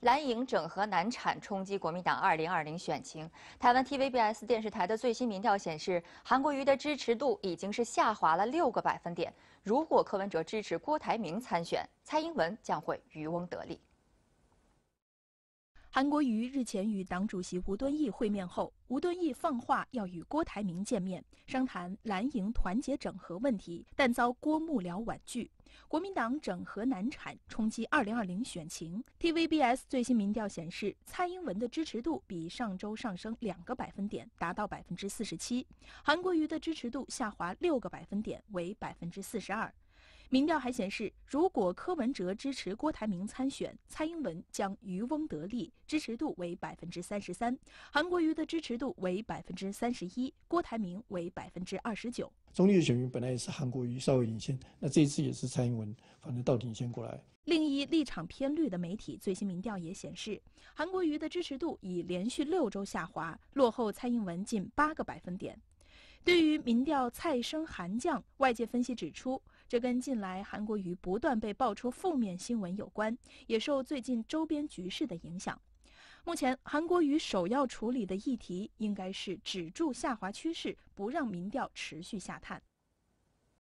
蓝营整合难产，冲击国民党二零二零选情。台湾 TVBS 电视台的最新民调显示，韩国瑜的支持度已经是下滑了六个百分点。如果柯文哲支持郭台铭参选，蔡英文将会渔翁得利。韩国瑜日前与党主席吴敦义会面后，吴敦义放话要与郭台铭见面，商谈蓝营团结整合问题，但遭郭幕僚婉拒。国民党整合难产，冲击二零二零选情。TVBS 最新民调显示，蔡英文的支持度比上周上升两个百分点，达到百分之四十七，韩国瑜的支持度下滑六个百分点，为百分之四十二。民调还显示，如果柯文哲支持郭台铭参选，蔡英文将渔翁得利，支持度为百分之三十三；韩国瑜的支持度为百分之三十一，郭台铭为百分之二十九。中立的选民本来也是韩国瑜稍微领先，那这一次也是蔡英文反正倒底领先过来。另一立场偏绿的媒体最新民调也显示，韩国瑜的支持度已连续六周下滑，落后蔡英文近八个百分点。对于民调蔡升韩降，外界分析指出。这跟近来韩国瑜不断被爆出负面新闻有关，也受最近周边局势的影响。目前，韩国瑜首要处理的议题应该是止住下滑趋势，不让民调持续下探。